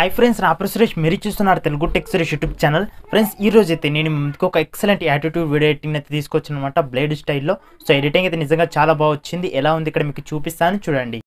hi friends నా అప్పుడు సురేష్ మీరు చూస్తున్నారు Telugu tech Suresh YouTube channel friends ఈ రోజు అయితే నేను ఒక ఎక్సలెంట్ యాటిట్యూడ్ వీడియో ఎడిటింగ్ అయితే తీసుకొచ్చిన అనమాట బ్లేడ్ స్టైల్లో సో ఎడిటింగ్ అయితే నిజంగా చాలా బాగా వచ్చింది ఎలా ఉంది ఇక్కడ మీకు చూపిస్తాను చూడండి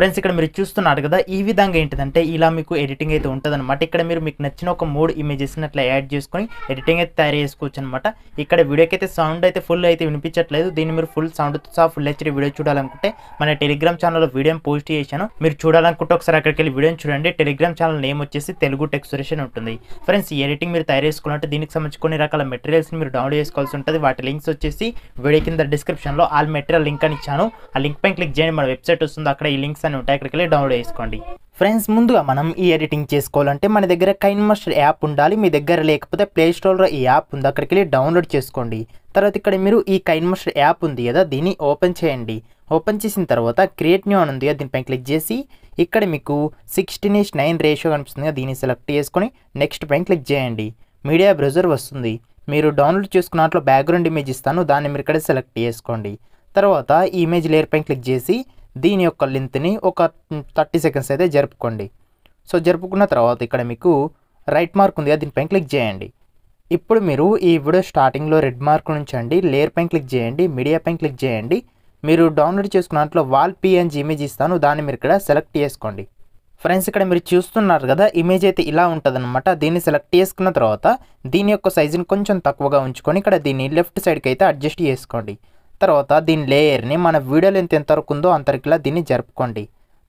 ఫ్రెండ్స్ ఇక్కడ మీరు చూస్తున్నారు కదా ఈ విధంగా ఏంటిదంటే ఇలా మీకు ఎడిటింగ్ అయితే ఉంటుంది ఇక్కడ మీరు మీకు నచ్చిన ఒక మూడు ఇమేజెస్ అట్లా యాడ్ చేసుకొని ఎడిటింగ్ అయితే తయారు చేసుకోవచ్చు అనమాట ఇక్కడ వీడియోకి అయితే సౌండ్ అయితే ఫుల్ అయితే వినిపించట్లేదు దీన్ని మీరు ఫుల్ సౌండ్తో సహా ఫుల్ హెచ్డి వీడియో చూడాలనుకుంటే మన టెలిగ్రామ్ ఛానల్లో వీడియో పోస్ట్ చేశాను మీరు చూడాలనుకుంటే ఒకసారి అక్కడికి వెళ్ళి వీడియో చూడండి టెలిగ్రామ్ ఛానల్ నేమ్ వచ్చేసి తెలుగు టెక్స్టరేషన్ ఉంటుంది ఫ్రెండ్స్ ఈ ఎడిటింగ్ మీరు తయారు చేసుకున్నట్టు దీనికి సంబంధించి కొన్ని రకాల మెటీరియల్స్ మీరు డౌన్లోడ్ చేసుకోవాల్సి ఉంటుంది వాటి లింక్స్ వచ్చేసి వీడియో కింద డిస్క్రిప్షన్లో ఆల్ మెటీరియల్ లింక్ అని ఇచ్చాను ఆ లింక్ పైన క్లిక్ చేయండి మన వెబ్సైట్ వస్తుంది అక్కడ ఈ లింక్స్ అని అక్కడికి డౌన్లోడ్ చేసుకోండి ఫ్రెండ్స్ ముందుగా మనం ఈ ఎడిటింగ్ చేసుకోవాలంటే మన దగ్గర కైన్ మాస్టర్ యాప్ ఉండాలి మీ దగ్గర లేకపోతే ప్లే స్టోర్లో ఈ యాప్ ఉంది అక్కడికి వెళ్ళి డౌన్లోడ్ చేసుకోండి తర్వాత ఇక్కడ మీరు ఈ కైన్ మాస్టర్ యాప్ ఉంది కదా దీన్ని ఓపెన్ చేయండి ఓపెన్ చేసిన తర్వాత క్రియేట్ న్యూ అని ఉంది కదా దీనిపై క్లిక్ చేసి ఇక్కడ మీకు సిక్స్టీన్ ఇస్ నైన్ రేషియో కనిపిస్తుంది కదా దీన్ని సెలెక్ట్ చేసుకొని నెక్స్ట్ పైన క్లిక్ చేయండి మీడియా బ్రౌజర్ వస్తుంది మీరు డౌన్లోడ్ చేసుకున్న దాంట్లో బ్యాక్గ్రౌండ్ ఇమేజ్ ఇస్తాను దాన్ని మీరు ఇక్కడ సెలెక్ట్ చేసుకోండి తర్వాత ఈ ఇమేజ్ లేయర్ పైన క్లిక్ చేసి దీని యొక్క లెంత్ని ఒక థర్టీ సెకండ్స్ అయితే జరుపుకోండి సో జరుపుకున్న తర్వాత ఇక్కడ మీకు రైట్ మార్క్ ఉంది కదా దీనిపైన క్లిక్ చేయండి ఇప్పుడు మీరు ఈ వీడియో స్టార్టింగ్లో రెడ్ మార్క్ నుంచండి లేయర్ పైన క్లిక్ చేయండి మీడియా పైన క్లిక్ చేయండి మీరు డౌన్లోడ్ చేసుకున్న దాంట్లో వాల్ పిఎన్జీ ఇమేజ్ ఇస్తాను దాన్ని మీరు ఇక్కడ సెలెక్ట్ చేసుకోండి ఫ్రెండ్స్ ఇక్కడ మీరు చూస్తున్నారు కదా ఇమేజ్ అయితే ఇలా ఉంటుందన్నమాట దీన్ని సెలెక్ట్ చేసుకున్న తర్వాత దీని యొక్క సైజుని కొంచెం తక్కువగా ఉంచుకొని ఇక్కడ దీన్ని లెఫ్ట్ సైడ్కి అయితే అడ్జస్ట్ చేసుకోండి తర్వాత దీని లేయర్ని మన వీడియోలో ఎంత ఎంతవరకు ఉందో అంతరికిలా దీన్ని జరుపుకోండి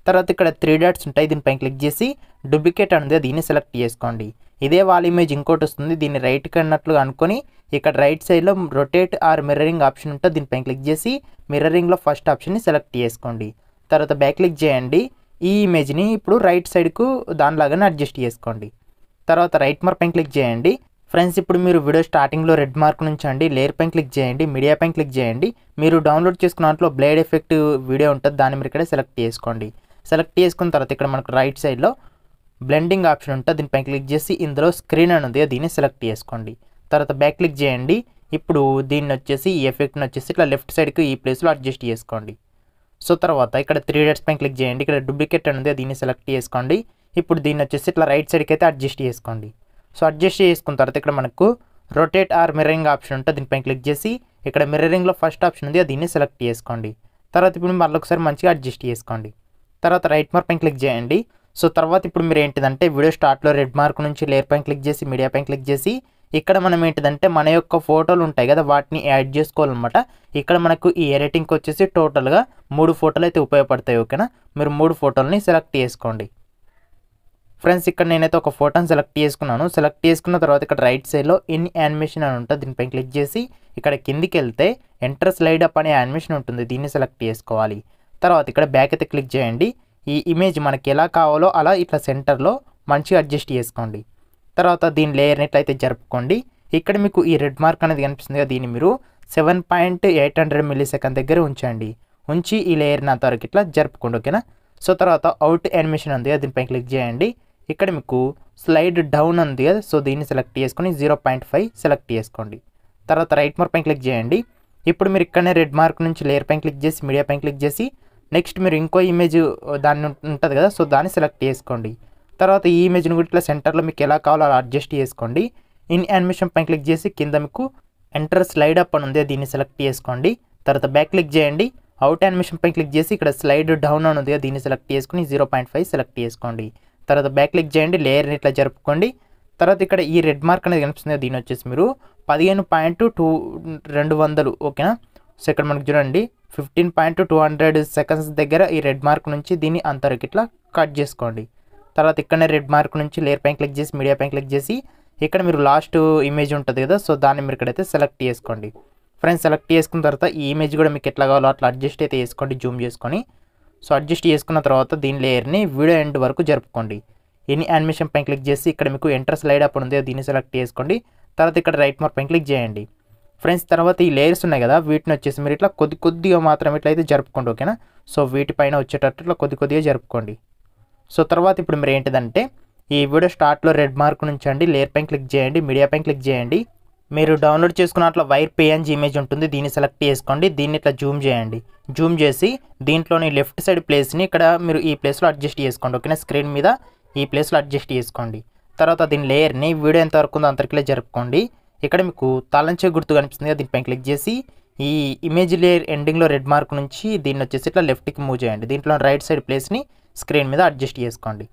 తర్వాత ఇక్కడ త్రీ డాట్స్ ఉంటాయి దీనిపైన క్లిక్ చేసి డూప్లికేట్ అనేది దీన్ని సెలెక్ట్ చేసుకోండి ఇదే వాళ్ళ ఇమేజ్ ఇంకోటి వస్తుంది దీన్ని రైట్కి అన్నట్లు అనుకొని ఇక్కడ రైట్ సైడ్లో రొటేట్ ఆర్ మిర్రరింగ్ ఆప్షన్ ఉంటుంది దీనిపైన క్లిక్ చేసి మిర్రరింగ్లో ఫస్ట్ ఆప్షన్ని సెలెక్ట్ చేసుకోండి తర్వాత బ్యాక్ క్లిక్ చేయండి ఈ ఇమేజ్ని ఇప్పుడు రైట్ సైడ్కు దానిలాగానే అడ్జస్ట్ చేసుకోండి తర్వాత రైట్ మార్క్ క్లిక్ చేయండి ఫ్రెండ్స్ ఇప్పుడు మీరు వీడియో స్టార్టింగ్లో రెడ్ మార్క్ నుంచి అండి లేయర్ పైన క్లిక్ చేయండి మీడియా పైన క్లిక్ చేయండి మీరు డౌన్లోడ్ చేసుకున్న దాంట్లో బ్లేడ్ ఎఫెక్ట్ వీడియో ఉంటుంది దాన్ని మీరు ఇక్కడ సెలెక్ట్ చేసుకోండి సెలెక్ట్ చేసుకున్న తర్వాత ఇక్కడ మనకు రైట్ సైడ్లో బ్లెండింగ్ ఆప్షన్ ఉంటుంది దీనిపైన క్లిక్ చేసి ఇందులో స్క్రీన్ అని ఉంది దీన్ని సెలెక్ట్ చేసుకోండి తర్వాత బ్యాక్ క్లిక్ చేయండి ఇప్పుడు దీన్ని వచ్చేసి ఈ ఎఫెక్ట్ని వచ్చేసి ఇట్లా లెఫ్ట్ సైడ్కి ఈ ప్లేస్లో అడ్జస్ట్ చేసుకోండి సో తర్వాత ఇక్కడ త్రీ డేట్స్ పైన క్లిక్ చేయండి ఇక్కడ డూప్లికేట్ అని ఉంది దీన్ని సెలెక్ట్ చేసుకోండి ఇప్పుడు దీన్ని వచ్చేసి ఇట్లా రైట్ సైడ్కి అయితే అడ్జస్ట్ చేసుకోండి సో అడ్జస్ట్ చేసుకున్న తర్వాత ఇక్కడ మనకు రొటేట్ ఆర్ మిర్రరింగ్ ఆప్షన్ ఉంటుంది దీనిపైన క్లిక్ చేసి ఇక్కడ మిర్రరింగ్లో ఫస్ట్ ఆప్షన్ ఉంది దీన్ని సెలెక్ట్ చేసుకోండి తర్వాత ఇప్పుడు మళ్ళీ ఒకసారి మంచిగా అడ్జస్ట్ చేసుకోండి తర్వాత రైట్ మార్క్ పైన క్లిక్ చేయండి సో తర్వాత ఇప్పుడు మీరు ఏంటిదంటే వీడియో స్టార్ట్లో రెడ్ మార్క్ నుంచి లేయర్ పైన క్లిక్ చేసి మీడియా పైన క్లిక్ చేసి ఇక్కడ మనం ఏంటిదంటే మన యొక్క ఫోటోలు ఉంటాయి కదా వాటిని యాడ్ చేసుకోవాలన్నమాట ఇక్కడ మనకు ఈ ఎడిటింగ్కి వచ్చేసి టోటల్గా మూడు ఫోటోలు అయితే ఉపయోగపడతాయి ఓకేనా మీరు మూడు ఫోటోలని సెలెక్ట్ చేసుకోండి ఫ్రెండ్స్ ఇక్కడ నేనైతే ఒక ఫోటోని సెలెక్ట్ చేసుకున్నాను సెలెక్ట్ చేసుకున్న తర్వాత ఇక్కడ రైట్ సైడ్లో ఇన్ యానిమేషన్ అని ఉంటుంది దీనిపై క్లిక్ చేసి ఇక్కడ కిందికి వెళ్తే ఎంటర్ స్లైడ్ అప్ అనే యానిమేషన్ ఉంటుంది దీన్ని సెలెక్ట్ చేసుకోవాలి తర్వాత ఇక్కడ బ్యాక్ అయితే క్లిక్ చేయండి ఈ ఇమేజ్ మనకి ఎలా కావాలో అలా ఇట్లా సెంటర్లో మంచిగా అడ్జస్ట్ చేసుకోండి తర్వాత దీని లేయర్ని ఇట్లయితే జరుపుకోండి ఇక్కడ మీకు ఈ రెడ్ మార్క్ అనేది కనిపిస్తుంది కదా దీన్ని మీరు seven point eight hundred millisecond దగ్గర ఉంచండి ఉంచి ఈ లేయర్ని అంతవరకు ఇట్లా జరుపుకోండి ఓకేనా సో తర్వాత అవుట్ యానిమేషన్ ఉంది దీనిపై క్లిక్ చేయండి ఇక్కడ మీకు స్లైడ్ డౌన్ ఉంది కదా సో దీన్ని సెలెక్ట్ చేసుకొని జీరో పాయింట్ ఫైవ్ సెలెక్ట్ చేసుకోండి తర్వాత రైట్ మార్క్ పైన క్లిక్ చేయండి ఇప్పుడు మీరు ఇక్కడనే రెడ్ మార్క్ నుంచి లేయర్ పైన క్లిక్ చేసి మీడియా పైన క్లిక్ చేసి నెక్స్ట్ మీరు ఇంకో ఇమేజ్ uh, దాన్ని ఉంటుంది కదా సో దాన్ని సెలెక్ట్ చేసుకోండి తర్వాత ఈ ఇమేజ్ని కూడా ఇట్లా సెంటర్లో మీకు ఎలా కావాలో అలా అడ్జస్ట్ చేసుకోండి ఇన్ యానిమేషన్ పైన క్లిక్ చేసి కింద మీకు ఎంటర్ స్లైడ్ అప్ అని ఉంది దీన్ని సెలెక్ట్ చేసుకోండి తర్వాత బ్యాక్ క్లిక్ చేయండి అవుట్ యానిమేషన్ పైన క్లిక్ చేసి ఇక్కడ స్లైడ్ డౌన్ అని ఉంది దీన్ని సెలెక్ట్ చేసుకుని జీరో పాయింట్ ఫైవ్ సెలెక్ట్ చేసుకోండి తర్వాత బ్యాక్ క్లిక్ చేయండి లేయర్ని ఇట్లా జరుపుకోండి తర్వాత ఇక్కడ ఈ రెడ్ మార్క్ అనేది కనిపిస్తుంది దీని వచ్చేసి మీరు పదిహేను పాయింట్ టూ రెండు వందలు ఓకేనా సో ఇక్కడ మనకు చూడండి fifteen point two hundred seconds దగ్గర ఈ రెడ్ మార్క్ నుంచి దీన్ని అంతవరకు ఇట్లా కట్ చేసుకోండి తర్వాత ఇక్కడనే రెడ్ మార్క్ నుంచి లేయర్ పైన క్లిక్ చేసి మీడియా పైన క్లిక్ చేసి ఇక్కడ మీరు లాస్ట్ ఇమేజ్ ఉంటుంది కదా సో దాన్ని మీరు ఇక్కడైతే సెలెక్ట్ చేసుకోండి ఫ్రెండ్స్ సెలెక్ట్ చేసుకున్న తర్వాత ఈ ఇమేజ్ కూడా మీకు ఎట్లా కావాలో అట్లా అడ్జస్ట్ అయితే వేసుకోండి జూమ్ చేసుకొని సో అడ్జస్ట్ చేసుకున్న తర్వాత దీని లేయర్ని వీడియో ఎండ్ వరకు జరుపుకోండి ఎనీ యానిమేషన్ పైన క్లిక్ చేసి ఇక్కడ మీకు ఎంటర్ స్లైడ్ అప్పుడు ఉందో దీన్ని సెలెక్ట్ చేసుకోండి తర్వాత ఇక్కడ రైట్ మార్క్ పైన క్లిక్ చేయండి ఫ్రెండ్స్ తర్వాత ఈ లేయర్స్ ఉన్నాయి కదా వీటిని వచ్చేసి మీరు ఇట్లా కొద్ది కొద్దిగా మాత్రం ఇట్లయితే జరుపుకోండి ఓకేనా సో వీటిపైన వచ్చేటట్టు ఇట్లా కొద్ది కొద్దిగా జరుపుకోండి సో తర్వాత ఇప్పుడు మీరు ఏంటిదంటే ఈ వీడియో స్టార్ట్లో రెడ్ మార్క్ నుంచి అండి లేయర్ పైన క్లిక్ చేయండి మీడియా పైన క్లిక్ చేయండి మీరు డౌన్లోడ్ చేసుకున్న అట్లా వైర్ పిఎన్జీ ఇమేజ్ ఉంటుంది దీన్ని సెలెక్ట్ చేసుకోండి దీన్ని ఇట్లా జూమ్ చేయండి జూమ్ చేసి దీంట్లోని లెఫ్ట్ సైడ్ ప్లేస్ని ఇక్కడ మీరు ఈ ప్లేస్లో అడ్జస్ట్ చేసుకోండి ఓకేనా స్క్రీన్ మీద ఈ ప్లేస్లో అడ్జస్ట్ చేసుకోండి తర్వాత దీని లేయర్ని వీడియో ఎంతవరకు ఉందో అంతరికిలే జరుపుకోండి ఇక్కడ మీకు తలంచే గుర్తు కనిపిస్తుంది దీనిపైన క్లిక్ చేసి ఈ ఇమేజ్ లేయర్ ఎండింగ్లో రెడ్ మార్క్ నుంచి దీన్ని వచ్చేసి ఇట్లా లెఫ్ట్కి మూవ్ చేయండి దీంట్లో రైట్ సైడ్ ప్లేస్ని స్క్రీన్ మీద అడ్జస్ట్ చేసుకోండి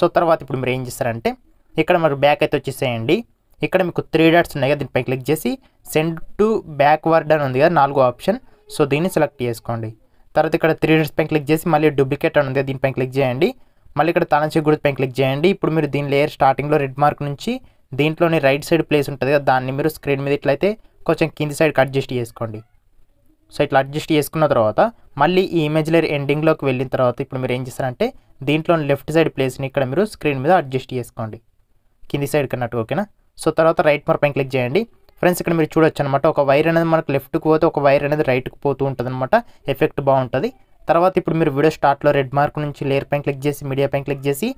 సో తర్వాత ఇప్పుడు మీరు ఏం చేస్తారంటే ఇక్కడ మరి బ్యాక్ అయితే వచ్చేసేయండి ఇక్కడ మీకు త్రీ డాట్స్ ఉన్నాయి కదా దీనిపై క్లిక్ చేసి సెండ్ టు బ్యాక్వర్డ్ అని ఉంది కదా నాలుగో ఆప్షన్ సో దీన్ని సెలెక్ట్ చేసుకోండి తర్వాత ఇక్కడ త్రీ డాట్స్ పైన క్లిక్ చేసి మళ్ళీ డూప్లికేట్ అని ఉంది దీనిపై క్లిక్ చేయండి మళ్ళీ ఇక్కడ తనచి గుర్తుపై క్లిక్ చేయండి ఇప్పుడు మీరు దీని లేయర్ స్టార్టింగ్లో రెడ్ మార్క్ నుంచి దీంట్లోని రైట్ సైడ్ ప్లేస్ ఉంటుంది కదా దాన్ని మీరు స్క్రీన్ మీద ఇట్లయితే కొంచెం కింది సైడ్కి అడ్జస్ట్ చేసుకోండి సో ఇట్లా అడ్జస్ట్ చేసుకున్న తర్వాత మళ్ళీ ఈ ఇమేజ్ లేర్ ఎండింగ్లోకి వెళ్ళిన తర్వాత ఇప్పుడు మీరు ఏం చేస్తారంటే దీంట్లోని లెఫ్ట్ సైడ్ ప్లేస్ని ఇక్కడ మీరు స్క్రీన్ మీద అడ్జస్ట్ చేసుకోండి కింది సైడ్ కన్నట్టు ఓకేనా సో తర్వాత రైట్ పర్ పైన క్లిక్ చేయండి ఫ్రెండ్స్ ఇక్కడ మీరు చూడొచ్చు అనమాట ఒక వైర్ అనేది మనకు లెఫ్ట్కి పోతే ఒక వైర్ అనేది రైట్కి పోతూ ఉంటుంది అనమాట ఎఫెక్ట్ బాగుంటుంది తర్వాత ఇప్పుడు మీరు వీడియో స్టార్ట్లో రెడ్ మార్క్ నుంచి లేర్ పైన క్లిక్ చేసి మీడియా పైన క్లిక్ చేసి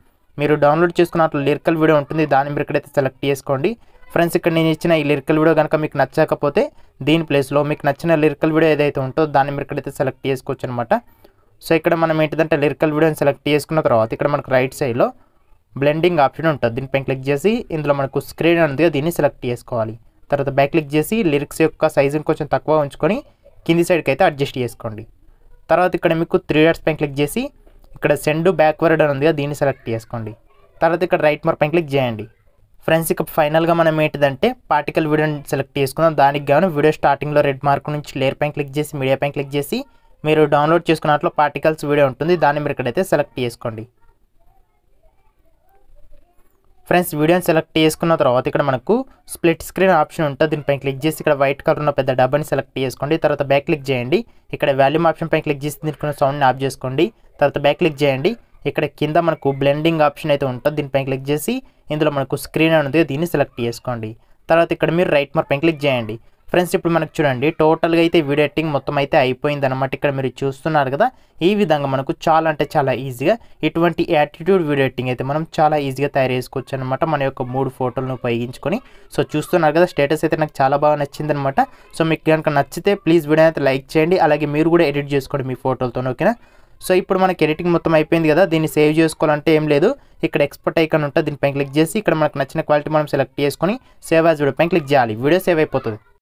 మీరు డౌన్లోడ్ చేసుకున్న అట్లా లిరికల్ వీడియో ఉంటుంది దాన్ని మీరు ఇక్కడైతే సెలెక్ట్ చేసుకోండి ఫ్రెండ్స్ ఇక్కడ నేను ఇచ్చిన ఈ లిరికల్ వీడియో కనుక మీకు నచ్చకపోతే దీని ప్లేస్లో మీకు నచ్చిన లిరికల్ వీడియో ఏదైతే ఉంటుందో దాన్ని మీరు ఇక్కడైతే సెలెక్ట్ చేసుకోవచ్చు అనమాట సో ఇక్కడ మనం ఏంటిదంటే లిరికల్ వీడియోని సెలెక్ట్ చేసుకున్న తర్వాత ఇక్కడ మనకు రైట్ సైడ్లో బ్లెండింగ్ ఆప్షన్ ఉంటుంది దీనిపైన క్లిక్ చేసి ఇందులో మనకు స్క్రీన్ అనేది దీన్ని సెలెక్ట్ చేసుకోవాలి తర్వాత బ్యాక్ క్లిక్ చేసి లిరిక్స్ యొక్క సైజుని కొంచెం తక్కువ ఉంచుకొని కింది సైడ్కి అయితే అడ్జస్ట్ చేసుకోండి తర్వాత ఇక్కడ మీకు త్రీ డాట్స్ పైన క్లిక్ చేసి ఇక్కడ సెండ్ బ్యాక్వర్డ్ అని ఉందిగా దీన్ని సెలెక్ట్ చేసుకోండి తర్వాత ఇక్కడ రైట్ మార్క్ పైన క్లిక్ చేయండి ఫ్రెండ్స్ ఇక ఫైనల్గా మనం ఏంటిదంటే పార్టికల్ వీడియోని సెలెక్ట్ చేసుకుందాం దానికి గాను వీడియో స్టార్టింగ్లో రెడ్ మార్క్ నుంచి లేయర్ పైన క్లిక్ చేసి మీడియా పైన క్లిక్ చేసి మీరు డౌన్లోడ్ చేసుకున్నట్లో పార్టికల్స్ వీడియో ఉంటుంది దాన్ని మీరు ఇక్కడైతే సెలెక్ట్ చేసుకోండి ఫ్రెండ్స్ వీడియోని సెలెక్ట్ చేసుకున్న తర్వాత ఇక్కడ మనకు స్ప్లిట్ స్క్రీన్ ఆప్షన్ ఉంటుంది దీనిపై క్లిక్ చేసి ఇక్కడ వైట్ కలర్ ఉన్న పెద్ద డబ్బాని సెలెక్ట్ చేసుకోండి తర్వాత బ్యాక్ క్లిక్ చేయండి ఇక్కడ వాల్యూమ్ ఆప్షన్ పై క్లిక్ చేసి దీనికి సౌండ్ని ఆఫ్ చేసుకోండి తర్వాత బ్యాక్ క్లిక్ చేయండి ఇక్కడ కింద మనకు బ్లెండింగ్ ఆప్షన్ అయితే ఉంటుంది దీనిపై క్లిక్ చేసి ఇందులో మనకు స్క్రీన్ అనేది దీన్ని సెలెక్ట్ చేసుకోండి తర్వాత ఇక్కడ మీరు రైట్ మార్పై క్లిక్ చేయండి ఫ్రెండ్స్ ఇప్పుడు మనకు చూడండి టోటల్గా అయితే వీడియో ఎట్టింగ్ మొత్తం అయితే అయిపోయింది అనమాట ఇక్కడ మీరు చూస్తున్నారు కదా ఈ విధంగా మనకు చాలా అంటే చాలా ఈజీగా ఇటువంటి యాటిట్యూడ్ వీడియో ఎడిటింగ్ అయితే మనం చాలా ఈజీగా తయారు చేసుకోవచ్చు అనమాట మన యొక్క మూడు ఫోటోలను ఉపయోగించుకొని సో చూస్తున్నారు కదా స్టేటస్ అయితే నాకు చాలా బాగా నచ్చింది అనమాట సో మీకు కనుక నచ్చితే ప్లీజ్ వీడియో అయితే లైక్ చేయండి అలాగే మీరు కూడా ఎడిట్ చేసుకోండి మీ ఫోటోలతో ఓకేనా సో ఇప్పుడు మనకి ఎడిటింగ్ మొత్తం అయిపోయింది కదా దీన్ని సేవ్ చేసుకోవాలంటే ఏం లేదు ఇక్కడ ఎక్స్పర్ట్ ఐకన్ ఉంటుంది దీనిపై క్లిక్ చేసి ఇక్కడ మనకు నచ్చిన క్వాలిటీ మనం సెలెక్ట్ చేసుకొని సేవ్ యాజ్ వీడియోపై క్లిక్ చేయాలి వీడియో సేవ్ అయిపోతుంది